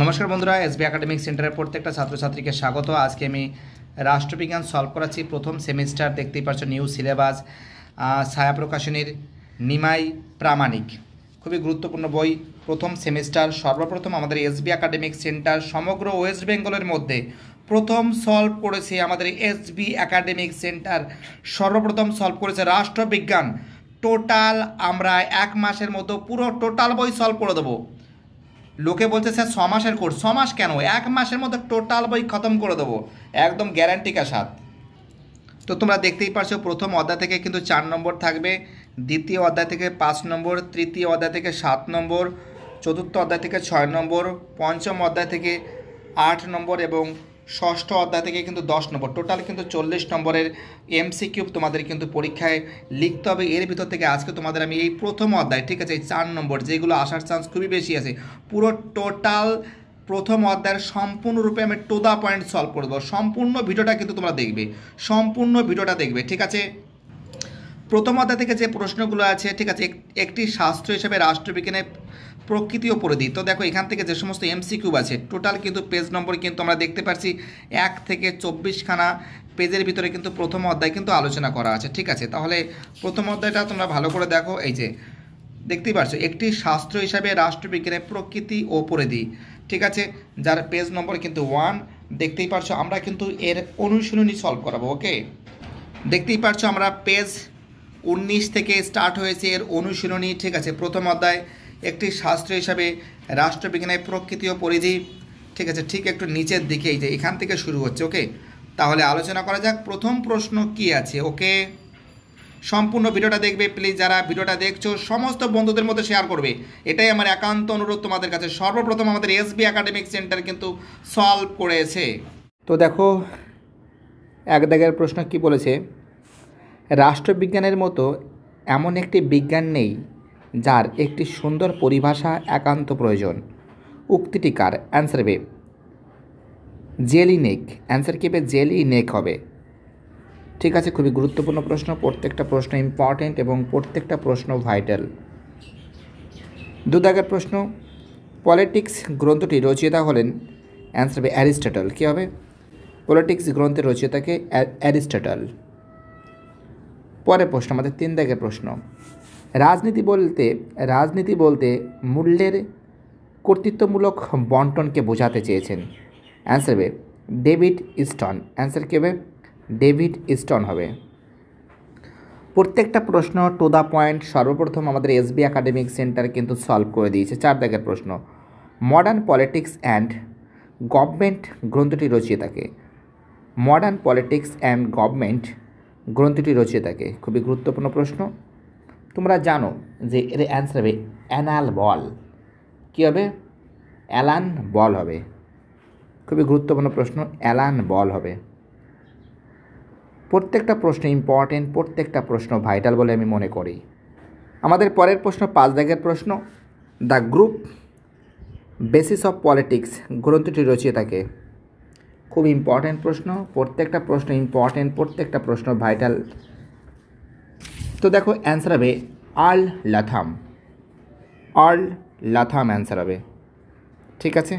নমস্কার বন্ধুরা SB academic সেন্টারের প্রত্যেকটা ছাত্রছাত্রীকে স্বাগত আজকে আমি রাষ্ট্রবিজ্ঞান সলভ করাচ্ছি প্রথম সেমিস্টার দেখতেই পাচ্ছ নিউ সিলেবাস ছায়া প্রকাশনীর নিমাই প্রামাণিক খুবই গুরুত্বপূর্ণ বই প্রথম সেমিস্টার সর্বপ্রথম আমাদের এসবি একাডেমিক সেন্টার সমগ্র ওয়েস্ট বেঙ্গলের মধ্যে প্রথম সলভ করেছে আমাদের এসবি একাডেমিক সেন্টার সর্বপ্রথম সলভ করেছে রাষ্ট্রবিজ্ঞান টোটাল আমরা এক মাসের মতো পুরো টোটাল বই সলভ করে দেবো লোকে বলছে স্যার ছ মাসের কোর্স ছ মাস কেন এক মাসের মধ্যে টোটাল বই খতম করে দেবো একদম গ্যারান্টি কাসাত তো তোমরা দেখতেই পারছো প্রথম অধ্যায় থেকে কিন্তু চার নম্বর থাকবে দ্বিতীয় অধ্যায় থেকে পাঁচ নম্বর তৃতীয় অধ্যায় থেকে সাত নম্বর চতুর্থ অধ্যায় থেকে ছয় নম্বর পঞ্চম অধ্যায় থেকে আট নম্বর এবং ষষ্ঠ অধ্যায় থেকে কিন্তু দশ নম্বর টোটাল কিন্তু চল্লিশ নম্বরের এমসিকিউ তোমাদের কিন্তু পরীক্ষায় লিখতে হবে এর ভিতর থেকে আজকে তোমাদের আমি এই প্রথম অধ্যায় ঠিক আছে এই চার নম্বর যেগুলো আসার চান্স খুবই বেশি আছে পুরো টোটাল প্রথম অধ্যায়ের সম্পূর্ণরূপে আমি টু পয়েন্ট সলভ করে দেবো সম্পূর্ণ ভিডিওটা কিন্তু তোমরা দেখবে সম্পূর্ণ ভিডিওটা দেখবে ঠিক আছে প্রথম অধ্যায় থেকে যে প্রশ্নগুলো আছে ঠিক আছে একটি শাস্ত্র হিসেবে রাষ্ট্রবিজ্ঞানে প্রকৃতিও পড়ে দিই তো দেখো এখান থেকে যে সমস্ত এমসিকিউব আছে টোটাল কিন্তু পেজ নম্বর কিন্তু আমরা দেখতে পাচ্ছি এক থেকে চব্বিশখানা পেজের ভিতরে কিন্তু প্রথম অধ্যায় কিন্তু আলোচনা করা আছে ঠিক আছে তাহলে প্রথম অধ্যায়টা তোমরা ভালো করে দেখো এই যে দেখতেই পাচ্ছ একটি শাস্ত্র হিসাবে রাষ্ট্রবিজ্ঞানের প্রকৃতি ও পরিধি ঠিক আছে যার পেজ নম্বর কিন্তু ওয়ান দেখতেই পারছো আমরা কিন্তু এর অনুশীলনী সলভ করাবো ওকে দেখতেই পারছো আমরা পেজ উনিশ থেকে স্টার্ট হয়েছে এর অনুশীলনী ঠিক আছে প্রথম অধ্যায় একটি শাস্ত্র হিসাবে রাষ্ট্রবিজ্ঞানের প্রকৃতি ও পরিধি ঠিক আছে ঠিক একটু নিচের দিকে এই যে এখান থেকে শুরু হচ্ছে ওকে তাহলে আলোচনা করা যাক প্রথম প্রশ্ন কি আছে ওকে সম্পূর্ণ ভিডিওটা দেখবে প্লিজ যারা ভিডিওটা দেখছো সমস্ত বন্ধুদের মধ্যে শেয়ার করবে এটাই আমার একান্ত অনুরোধ তোমাদের কাছে সর্বপ্রথম আমাদের এসবি একাডেমিক সেন্টার কিন্তু সলভ করেছে তো দেখো এক দাগের প্রশ্ন কি বলেছে রাষ্ট্রবিজ্ঞানের মতো এমন একটি বিজ্ঞান নেই যার একটি সুন্দর পরিভাষা একান্ত প্রয়োজন উক্তিটি কার অ্যান্সার বে জেলি নেক অ্যান্সার কেবে জেলি নেক হবে ঠিক আছে খুবই গুরুত্বপূর্ণ প্রশ্ন প্রত্যেকটা প্রশ্ন ইম্পর্টেন্ট এবং প্রত্যেকটা প্রশ্ন ভাইটাল দুদাগের প্রশ্ন পলিটিক্স গ্রন্থটি রচয়িতা হলেন অ্যান্সার হবে অ্যারিস্টটল কী হবে পলিটিক্স গ্রন্থের রচয়িতাকে অ্যারিস্টটল পরের প্রশ্ন আমাদের তিন দাগের প্রশ্ন রাজনীতি বলতে রাজনীতি বলতে মূল্যের কর্তৃত্বমূলক বন্টনকে বোঝাতে চেয়েছেন অ্যান্সার হবে ডেভিড স্টন অ্যান্সার কী হবে ডেভিড স্টন হবে প্রত্যেকটা প্রশ্ন টু দ্য পয়েন্ট সর্বপ্রথম আমাদের এসবি একাডেমিক সেন্টার কিন্তু সলভ করে দিয়েছে চার দাগের প্রশ্ন মডার্ন পলিটিক্স অ্যান্ড গভর্নমেন্ট গ্রন্থটি থাকে মডার্ন পলিটিক্স অ্যান্ড গভর্নমেন্ট গ্রন্থটি রচিয়ে থাকে খুবই গুরুত্বপূর্ণ প্রশ্ন তোমরা জানো যে এর অ্যান্সার হবে অ্যানাল বল কী হবে অ্যালান বল হবে খুবই গুরুত্বপূর্ণ প্রশ্ন অ্যালান বল হবে প্রত্যেকটা প্রশ্ন ইম্পর্টেন্ট প্রত্যেকটা প্রশ্ন ভাইটাল বলে আমি মনে করি আমাদের পরের প্রশ্ন পাঁচ দাগের প্রশ্ন the group basis of politics গ্রন্থটি রচিয়ে থাকে খুব ইম্পর্টেন্ট প্রশ্ন প্রত্যেকটা প্রশ্ন ইম্পর্টেন্ট প্রত্যেকটা প্রশ্ন ভাইটাল তো দেখো অ্যান্সার হবে Earl Latham Earl Latham answer হবে ঠিক আছে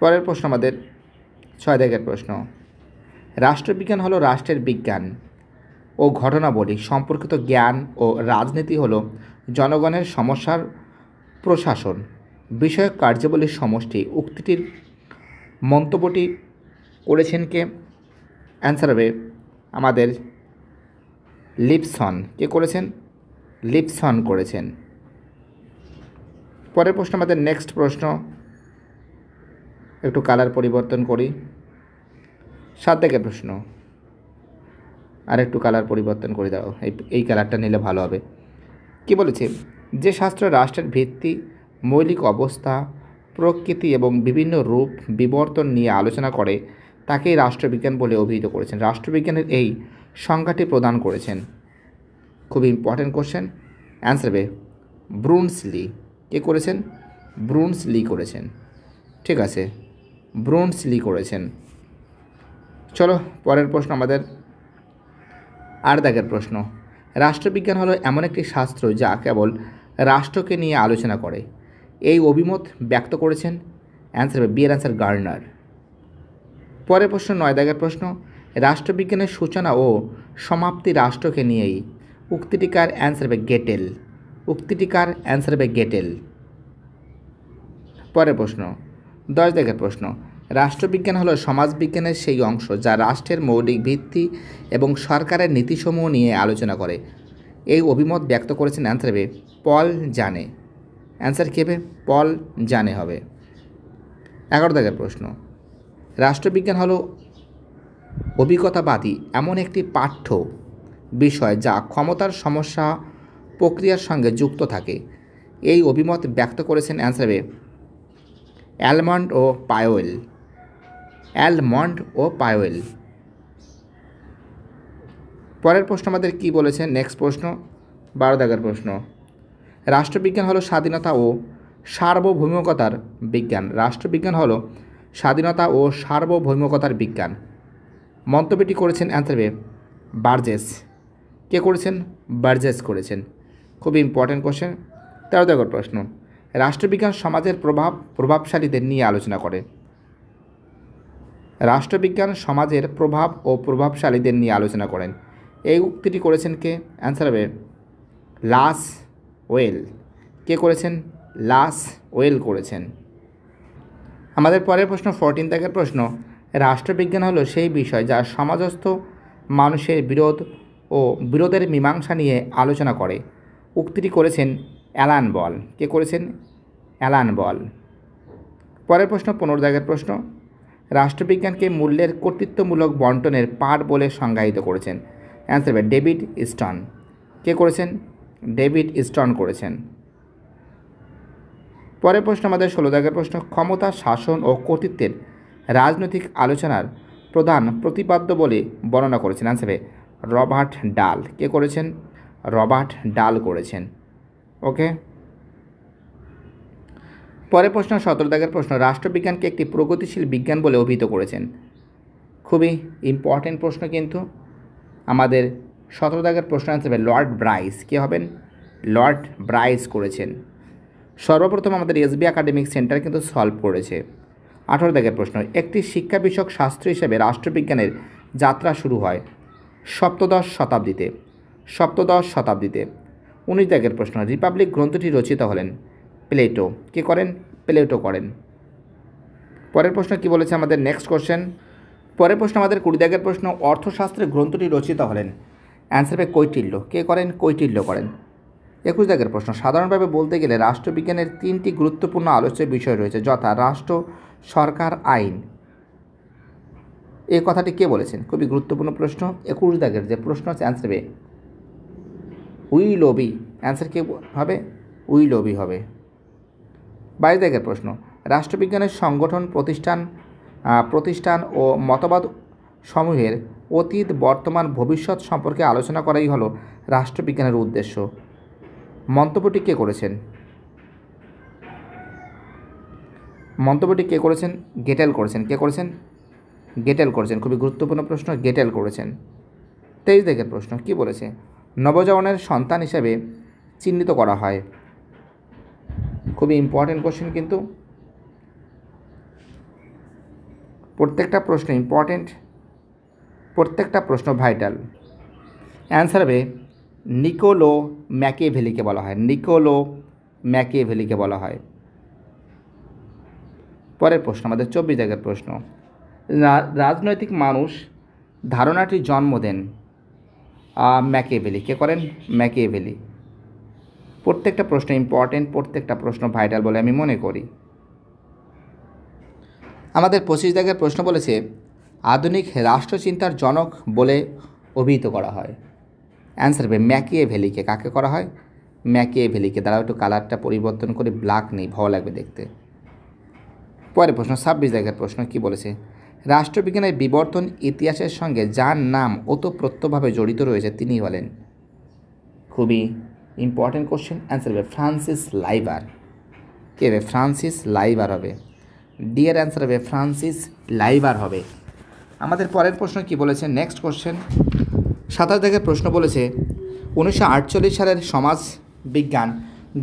পরের প্রশ্ন আমাদের ছয় দাগের প্রশ্ন রাষ্ট্রবিজ্ঞান হলো রাষ্ট্রের বিজ্ঞান ও ঘটনাবলী সম্পর্কিত জ্ঞান ও রাজনীতি হলো জনগণের সমস্যার প্রশাসন বিষয়ক কার্যাবলীর সমষ্টি উক্তিটির মন্তব্যটি করেছেন কে অ্যান্সার হবে আমাদের লিপসন কে করেছেন লিপসন করেছেন পরের প্রশ্ন আমাদের নেক্সট প্রশ্ন একটু কালার পরিবর্তন করি সাত থেকে প্রশ্ন আর একটু কালার পরিবর্তন করে দাও এই এই কালারটা নিলে ভালো হবে কি বলেছে যে শাস্ত্র রাষ্ট্রের ভিত্তি মৌলিক অবস্থা প্রকৃতি এবং বিভিন্ন রূপ বিবর্তন নিয়ে আলোচনা করে তাকেই রাষ্ট্রবিজ্ঞান বলে অভিহিত করেছেন রাষ্ট্রবিজ্ঞানের এই সংজ্ঞাটি প্রদান করেছেন খুবই ইম্পর্ট্যান্ট কোশ্চেন অ্যান্সার হবে ব্রুনস লি কে করেছেন ব্রুনস লি করেছেন ঠিক আছে ব্রুনস লি করেছেন চলো পরের প্রশ্ন আমাদের আর দাগের প্রশ্ন রাষ্ট্রবিজ্ঞান হলো এমন একটি শাস্ত্র যা কেবল রাষ্ট্রকে নিয়ে আলোচনা করে এই অভিমত ব্যক্ত করেছেন অ্যান্সার হবে বিয়ের অ্যান্সার গার্নার পরের প্রশ্ন নয় দাগের প্রশ্ন রাষ্ট্রবিজ্ঞানের সূচনা ও সমাপ্তি রাষ্ট্রকে নিয়েই উক্তিটি কার অ্যান্সার হবে গেটেল উক্তিটি কার অ্যান্সার হবে গেটেল পরের প্রশ্ন দশ দেখার প্রশ্ন রাষ্ট্রবিজ্ঞান হলো সমাজবিজ্ঞানের সেই অংশ যা রাষ্ট্রের মৌলিক ভিত্তি এবং সরকারের নীতিসমূহ নিয়ে আলোচনা করে এই অভিমত ব্যক্ত করেছেন অ্যান্সার হবে পল জানে অ্যান্সার কী হবে পল জানে হবে এগারো দাগের প্রশ্ন রাষ্ট্রবিজ্ঞান হলো অভিজ্ঞতাবাদী এমন একটি পাঠ্য বিষয় যা ক্ষমতার সমস্যা প্রক্রিয়ার সঙ্গে যুক্ত থাকে এই অভিমত ব্যক্ত করেছেন অ্যান্সারে অ্যালমন্ড ও পায়োয়েল অ্যালমন্ড ও পায়োয়েল পরের প্রশ্ন আমাদের কী বলেছেন নেক্সট প্রশ্ন বারো দাগের প্রশ্ন রাষ্ট্রবিজ্ঞান হলো স্বাধীনতা ও সার্বভৌমিকতার বিজ্ঞান রাষ্ট্রবিজ্ঞান হলো স্বাধীনতা ও সার্বভৌমিকতার বিজ্ঞান মন্তব্যটি করেছেন অ্যান্থারবে বার্জেস কে করেছেন বার্জেস করেছেন খুব ইম্পর্টেন্ট কোশ্চেন তেরো দেখো প্রশ্ন রাষ্ট্রবিজ্ঞান সমাজের প্রভাব প্রভাবশালীদের নিয়ে আলোচনা করে রাষ্ট্রবিজ্ঞান সমাজের প্রভাব ও প্রভাবশালীদের নিয়ে আলোচনা করেন এই উক্তিটি করেছেন কে অ্যান্সার হবে লাস ওয়েল কে করেছেন লাস ওয়েল করেছেন আমাদের পরের প্রশ্ন ফোরটিন তাকের প্রশ্ন রাষ্ট্রবিজ্ঞান হলো সেই বিষয় যা সমাজস্থ মানুষের বিরোধ ও বিরোধের মীমাংসা নিয়ে আলোচনা করে উক্তিটি করেছেন অ্যালান বল কে করেছেন অ্যালান বল পরের প্রশ্ন পনেরো দাগের প্রশ্ন রাষ্ট্রবিজ্ঞানকে মূল্যের কর্তৃত্বমূলক বন্টনের পাঠ বলে সংজ্ঞায়িত করেছেন অ্যান্সার হবে ডেভিড স্টন কে করেছেন ডেভিড স্টন করেছেন পরের প্রশ্ন আমাদের ষোলো দাগের প্রশ্ন ক্ষমতা শাসন ও কর্তৃত্বের রাজনৈতিক আলোচনার প্রধান প্রতিপাদ্য বলে বর্ণনা করেছেন অ্যান্সার হবে রবার্ট ডাল কে করেছেন রবার্ট ডাল করেছেন ওকে পরে প্রশ্ন সতেরো দাগের প্রশ্ন রাষ্ট্রবিজ্ঞানকে একটি প্রগতিশীল বিজ্ঞান বলে অভিহিত করেছেন খুবই ইম্পর্টেন্ট প্রশ্ন কিন্তু আমাদের সতেরো দাগের প্রশ্ন হিসেবে লর্ড ব্রাইস কে হবেন লর্ড ব্রাইস করেছেন সর্বপ্রথম আমাদের এসবি একাডেমিক সেন্টার কিন্তু সলভ করেছে আঠারো দাগের প্রশ্ন একটি শিক্ষা বিষয়ক শাস্ত্র হিসেবে রাষ্ট্রবিজ্ঞানের যাত্রা শুরু হয় সপ্তদশ শতাব্দীতে সপ্তদশ শতাব্দীতে উনিশ দাগের প্রশ্ন রিপাবলিক গ্রন্থটি রচিত হলেন প্লেটো কে করেন প্লেটো করেন পরের প্রশ্ন কি বলেছে আমাদের নেক্সট কোশ্চেন পরের প্রশ্ন আমাদের কুড়ি দাগের প্রশ্ন অর্থশাস্ত্রের গ্রন্থটি রচিত হলেন অ্যান্সার পে কৈটিল্য কে করেন কৈটিল্য করেন একুশ দাগের প্রশ্ন সাধারণভাবে বলতে গেলে রাষ্ট্রবিজ্ঞানের তিনটি গুরুত্বপূর্ণ আলোচ্য বিষয় রয়েছে যথা রাষ্ট্র সরকার আইন এই কথাটি কে বলেছেন খুবই গুরুত্বপূর্ণ প্রশ্ন একুশ দাগের যে প্রশ্ন আছে অ্যান্সার বে উই লবি অ্যান্সার কে হবে উই লবি হবে বাইশ দাগের প্রশ্ন রাষ্ট্রবিজ্ঞানের সংগঠন প্রতিষ্ঠান প্রতিষ্ঠান ও মতবাদ সমূহের অতীত বর্তমান ভবিষ্যৎ সম্পর্কে আলোচনা করাই হলো রাষ্ট্রবিজ্ঞানের উদ্দেশ্য মন্তব্যটি কে করেছেন মন্তব্যটি কে করেছেন গেটেল করেছেন কে করেছেন গেটেল করেছেন খুবই গুরুত্বপূর্ণ প্রশ্ন গেটেল করেছেন তেইশ দেখের প্রশ্ন কি বলেছে নবজাওয়ানের সন্তান হিসাবে চিহ্নিত করা হয় খুবই ইম্পর্টেন্ট কোশ্চেন কিন্তু প্রত্যেকটা প্রশ্ন ইম্পর্টেন্ট প্রত্যেকটা প্রশ্ন ভাইটাল অ্যান্সার হবে নিকোলো ভেলিকে বলা হয় নিকোলো ভেলিকে বলা হয় পরের প্রশ্ন আমাদের চব্বিশ জায়গার প্রশ্ন রাজনৈতিক মানুষ ধারণাটি জন্ম দেন ম্যাকেভেলি কে করেন ম্যাকেভেলি প্রত্যেকটা প্রশ্ন ইম্পর্টেন্ট প্রত্যেকটা প্রশ্ন ভাইটাল বলে আমি মনে করি আমাদের পঁচিশ দাগের প্রশ্ন বলেছে আধুনিক রাষ্ট্রচিন্তার জনক বলে অভিহিত করা হয় অ্যান্সার হবে ম্যাকিয়ে ভ্যালিকে কাকে করা হয় ম্যাকিয়ে ভ্যালিকে দ্বারা একটু কালারটা পরিবর্তন করে ব্ল্যাক নেই ভালো লাগবে দেখতে পরে প্রশ্ন ছাব্বিশ জায়গার প্রশ্ন কি বলেছে রাষ্ট্রবিজ্ঞানের বিবর্তন ইতিহাসের সঙ্গে যার নাম ওতপ্রত্যভাবে জড়িত রয়েছে তিনি হলেন খুবই ইম্পর্টেন্ট কোশ্চেন অ্যান্সার হবে ফ্রান্সিস লাইবার কে হবে ফ্রান্সিস লাইবার হবে ডিয়ার অ্যান্সার হবে ফ্রান্সিস লাইবার হবে আমাদের পরের প্রশ্ন কি বলেছে নেক্সট কোশ্চেন সাতাশ দেখে প্রশ্ন বলেছে উনিশশো সালের সমাজ বিজ্ঞান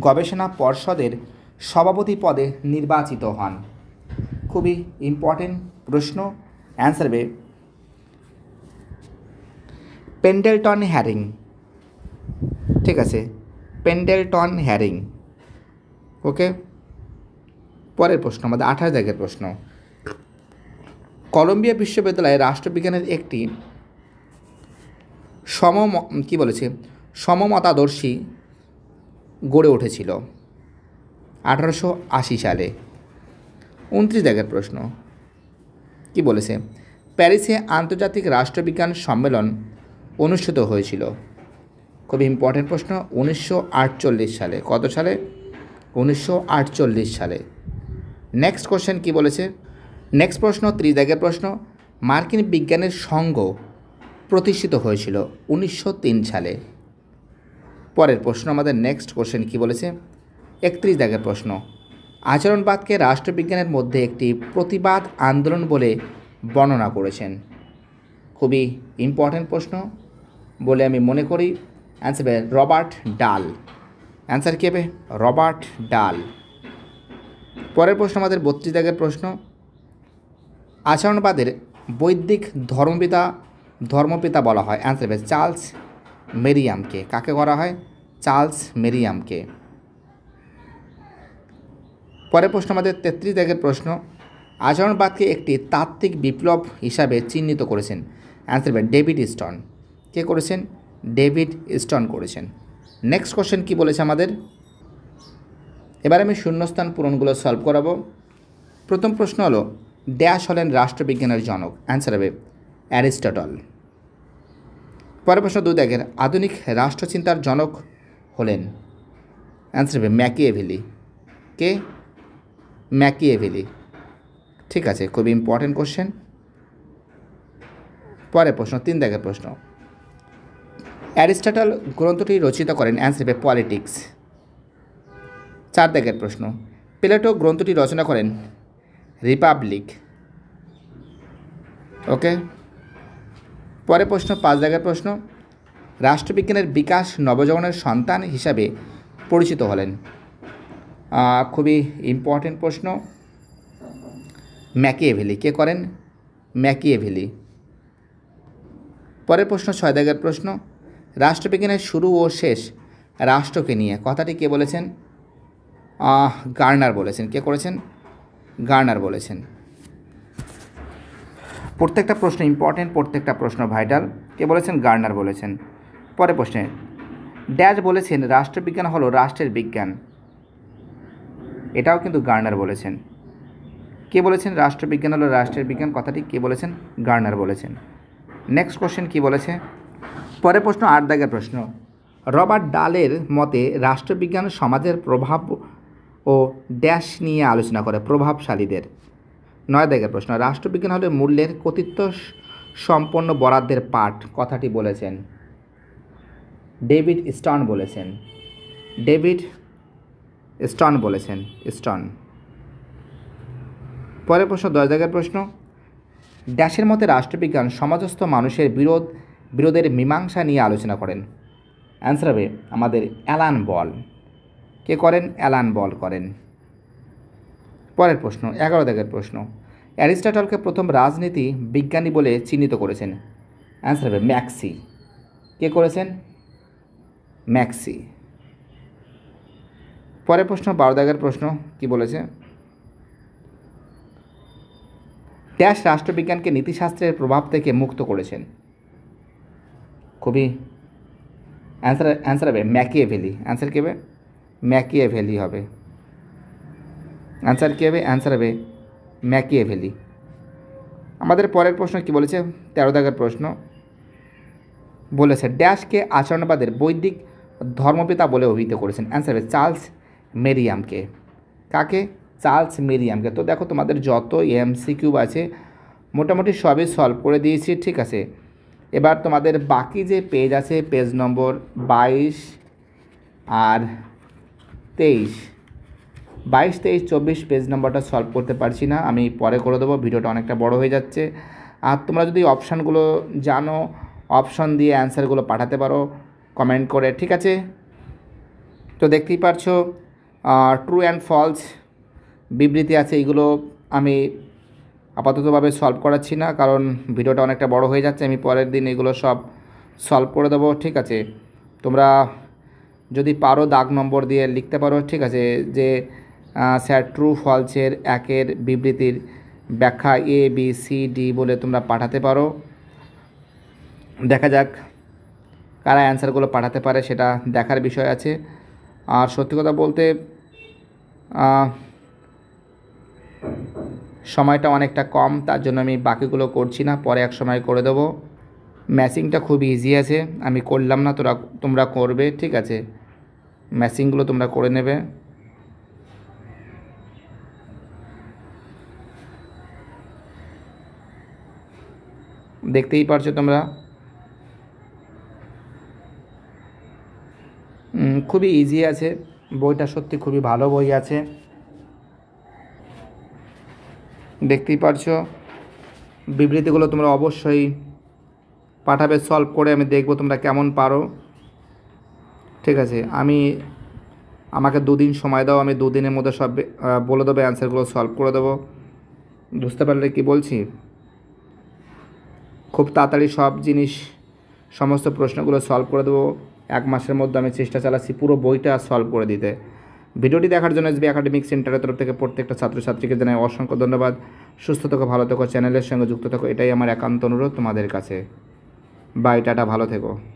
গবেষণা পর্ষদের সভাপতি পদে নির্বাচিত হন খুবই ইম্পর্টেন্ট প্রশ্ন অ্যান্সার বে পেন্ডেলটন হ্যারিং ঠিক আছে পেন্ডেলটন হ্যারিং ওকে পরের প্রশ্ন আমাদের আঠাশ দাগের প্রশ্ন কলম্বিয়া বিশ্ববিদ্যালয়ে রাষ্ট্রবিজ্ঞানের একটি সম কি বলেছে সমমতাদর্শী গড়ে উঠেছিল আঠারোশো আশি সালে উনত্রিশ দাগের প্রশ্ন কি বলেছে প্যারিসে আন্তর্জাতিক রাষ্ট্রবিজ্ঞান সম্মেলন অনুষ্ঠিত হয়েছিল খুব ইম্পর্টেন্ট প্রশ্ন উনিশশো সালে কত সালে উনিশশো সালে নেক্সট কোশ্চেন কি বলেছে নেক্সট প্রশ্ন ত্রিশ দাগের প্রশ্ন মার্কিন বিজ্ঞানের সংঘ প্রতিষ্ঠিত হয়েছিল উনিশশো সালে পরের প্রশ্ন আমাদের নেক্সট কোশ্চেন কি বলেছে একত্রিশ দাগের প্রশ্ন আচরণবাদকে রাষ্ট্রবিজ্ঞানের মধ্যে একটি প্রতিবাদ আন্দোলন বলে বর্ণনা করেছেন খুবই ইম্পর্ট্যান্ট প্রশ্ন বলে আমি মনে করি অ্যান্সার হবে রবার্ট ডাল অ্যান্সার কী হবে রবার্ট ডাল পরের প্রশ্ন আমাদের বত্রিশ দাগের প্রশ্ন আচরণবাদের বৈদিক ধর্মপিতা ধর্মপিতা বলা হয় অ্যান্সার হবে চার্লস মেরিয়ামকে কাকে করা হয় চার্লস মেরিয়ামকে পরের প্রশ্ন আমাদের তেত্রিশ দাগের প্রশ্ন আচরণবাদকে একটি তাত্ত্বিক বিপ্লব হিসাবে চিহ্নিত করেছেন অ্যান্সার হবে ডেভিড স্টন কে করেছেন ডেভিড স্টন করেছেন নেক্সট কোশ্চেন কি বলেছে আমাদের এবার আমি শূন্যস্থান পূরণগুলো সলভ করাবো প্রথম প্রশ্ন হলো ড্যাশ হলেন রাষ্ট্রবিজ্ঞানের জনক অ্যান্সার হবে অ্যারিস্টটল পরের প্রশ্ন দু দেখেন আধুনিক রাষ্ট্রচিন্তার জনক হলেন অ্যান্সার হবে এভিলি কে ম্যাকিয়েভেলি ঠিক আছে খুবই ইম্পর্টেন্ট কোশ্চেন পরের প্রশ্ন তিন দাগের প্রশ্ন অ্যারিস্টাটল গ্রন্থটি রচিত করেন অ্যান্সার পলিটিক্স চার দাগের প্রশ্ন প্লেটো গ্রন্থটি রচনা করেন রিপাবলিক ওকে পরের প্রশ্ন পাঁচ দাগের প্রশ্ন রাষ্ট্রবিজ্ঞানের বিকাশ নবজগণের সন্তান হিসাবে পরিচিত হলেন খুবই ইম্পর্টেন্ট প্রশ্ন ম্যাকিয়েভেলি কে করেন ম্যাকিয়েভেলি পরের প্রশ্ন ছয় দাগের প্রশ্ন রাষ্ট্রবিজ্ঞানের শুরু ও শেষ রাষ্ট্রকে নিয়ে কথাটি কে বলেছেন গার্নার বলেছেন কে করেছেন গার্নার বলেছেন প্রত্যেকটা প্রশ্ন ইম্পর্টেন্ট প্রত্যেকটা প্রশ্ন ভাইটাল কে বলেছেন গার্নার বলেছেন পরের প্রশ্নে ড্যাশ বলেছেন রাষ্ট্রবিজ্ঞান হলো রাষ্ট্রের বিজ্ঞান এটাও কিন্তু গার্নার বলেছেন কে বলেছেন রাষ্ট্রবিজ্ঞান হলো রাষ্ট্রের বিজ্ঞান কথাটি কে বলেছেন গার্নার বলেছেন নেক্সট কোশ্চেন কি বলেছে পরে প্রশ্ন আট দাগের প্রশ্ন রবার্ট ডালের মতে রাষ্ট্রবিজ্ঞান সমাজের প্রভাব ও ড্যাশ নিয়ে আলোচনা করে প্রভাবশালীদের নয় দাগের প্রশ্ন রাষ্ট্রবিজ্ঞান হলে মূল্যের কর্তৃত্ব সম্পন্ন বরাদ্দের পাঠ কথাটি বলেছেন ডেভিড স্টন বলেছেন ডেভিড স্টন বলেছেন স্টন পরের প্রশ্ন দশ জায়গার প্রশ্ন ড্যাশের মতে রাষ্ট্রবিজ্ঞান সমাজস্থ মানুষের বিরোধ বিরোধের মীমাংসা নিয়ে আলোচনা করেন অ্যান্সার হবে আমাদের অ্যালান বল কে করেন অ্যালান বল করেন পরের প্রশ্ন এগারো দাগের প্রশ্ন অ্যারিস্টাটলকে প্রথম রাজনীতি বিজ্ঞানী বলে চিহ্নিত করেছেন অ্যান্সার হবে ম্যাক্সি কে করেছেন ম্যাক্সি পরের প্রশ্ন বারো দাগের প্রশ্ন কি বলেছে ড্যাশ রাষ্ট্রবিজ্ঞানকে নীতিশাস্ত্রের প্রভাব থেকে মুক্ত করেছেন খুবই অ্যান্সার অ্যান্সার হবে ম্যাকিয়ে ভ্যালি অ্যান্সার কী হবে ম্যাকিয়ে ভ্যালি হবে অ্যান্সার কী হবে অ্যান্সার হবে ম্যাকিয়ে ভ্যালি আমাদের পরের প্রশ্ন কি বলেছে তেরো দাগের প্রশ্ন বলেছে ড্যাশকে আচরণবাদের বৈদিক ধর্মপিতা বলে অভিহিত করেছেন অ্যান্সার হবে চার্লস মেরিয়ামকে কাকে চার্লস মেরিয়ামকে তো দেখো তোমাদের যত এমসিকিউ আছে মোটামুটি সবই সলভ করে দিয়েছি ঠিক আছে এবার তোমাদের বাকি যে পেজ আছে পেজ নম্বর বাইশ আর তেইশ বাইশ তেইশ চব্বিশ পেজ নম্বরটা সলভ করতে পারছি না আমি পরে করে দেবো ভিডিওটা অনেকটা বড় হয়ে যাচ্ছে আর তোমরা যদি অপশানগুলো জানো অপশন দিয়ে অ্যান্সারগুলো পাঠাতে পারো কমেন্ট করে ঠিক আছে তো দেখতেই পারছো ট্রু অ্যান্ড ফলস বিবৃতি আছে এগুলো আমি আপাততভাবে সলভ করাচ্ছি না কারণ ভিডিওটা অনেকটা বড় হয়ে যাচ্ছে আমি পরের দিন এগুলো সব সলভ করে দেবো ঠিক আছে তোমরা যদি পারো দাগ নম্বর দিয়ে লিখতে পারো ঠিক আছে যে স্যার ট্রু ফলসের একের বিবৃতির ব্যাখ্যা এ বি সি ডি বলে তোমরা পাঠাতে পারো দেখা যাক কারা অ্যান্সারগুলো পাঠাতে পারে সেটা দেখার বিষয় আছে আর সত্যি কথা বলতে সময়টা অনেকটা কম তার জন্য আমি বাকিগুলো করছি না পরে এক সময় করে দেবো ম্যাচিংটা খুব ইজি আছে আমি করলাম না তোরা তোমরা করবে ঠিক আছে ম্যাচিংগুলো তোমরা করে নেবে দেখতেই পারছো তোমরা খুবই ইজি আছে বইটা সত্যি খুবই ভালো বই আছে দেখতেই পারছো বিবৃতিগুলো তোমরা অবশ্যই পাঠাবে সলভ করে আমি দেখব তোমরা কেমন পারো ঠিক আছে আমি আমাকে দুদিন সময় দাও আমি দুদিনের মধ্যে সব বলে দেবো অ্যান্সারগুলো সলভ করে দেবো বুঝতে পারলে কি বলছি খুব তাড়াতাড়ি সব জিনিস সমস্ত প্রশ্নগুলো সলভ করে দেবো এক মাসের মধ্যে আমি চেষ্টা চালাচ্ছি পুরো বইটা সলভ করে দিতে ভিডিওটি দেখার জন্য এসবি একাডেমিক সেন্টারের তরফ থেকে প্রত্যেকটা ছাত্রছাত্রীকে জানাই অসংখ্য ধন্যবাদ সুস্থ থেকো ভালো থেকো চ্যানেলের সঙ্গে যুক্ত থেকো এটাই আমার একান্ত অনুরোধ তোমাদের কাছে বাই টাটা ভালো থেকো